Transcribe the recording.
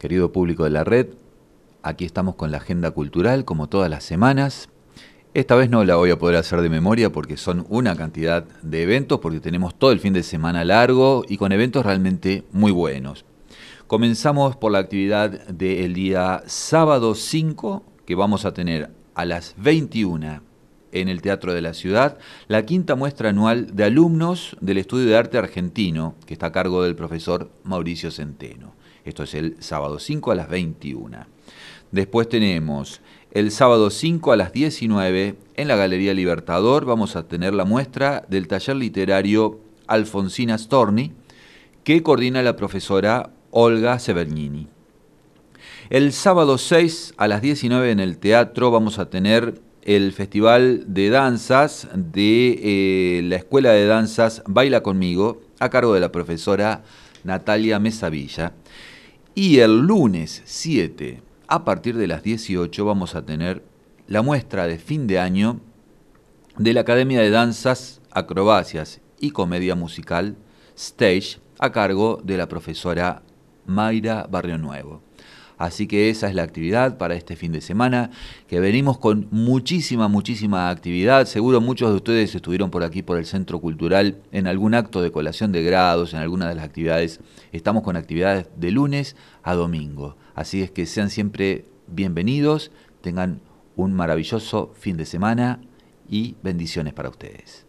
Querido público de la red, aquí estamos con la agenda cultural como todas las semanas. Esta vez no la voy a poder hacer de memoria porque son una cantidad de eventos, porque tenemos todo el fin de semana largo y con eventos realmente muy buenos. Comenzamos por la actividad del día sábado 5, que vamos a tener a las 21 en el Teatro de la Ciudad, la quinta muestra anual de alumnos del Estudio de Arte Argentino, que está a cargo del profesor Mauricio Centeno. Esto es el sábado 5 a las 21. Después tenemos el sábado 5 a las 19 en la Galería Libertador vamos a tener la muestra del taller literario Alfonsina Storni que coordina la profesora Olga Severnini. El sábado 6 a las 19 en el teatro vamos a tener el Festival de Danzas de eh, la Escuela de Danzas Baila conmigo, a cargo de la profesora Natalia Mesavilla. Y el lunes 7, a partir de las 18, vamos a tener la muestra de fin de año de la Academia de Danzas, Acrobacias y Comedia Musical, Stage, a cargo de la profesora Mayra Barrio Nuevo. Así que esa es la actividad para este fin de semana, que venimos con muchísima, muchísima actividad. Seguro muchos de ustedes estuvieron por aquí, por el Centro Cultural, en algún acto de colación de grados, en alguna de las actividades. Estamos con actividades de lunes a domingo. Así es que sean siempre bienvenidos, tengan un maravilloso fin de semana y bendiciones para ustedes.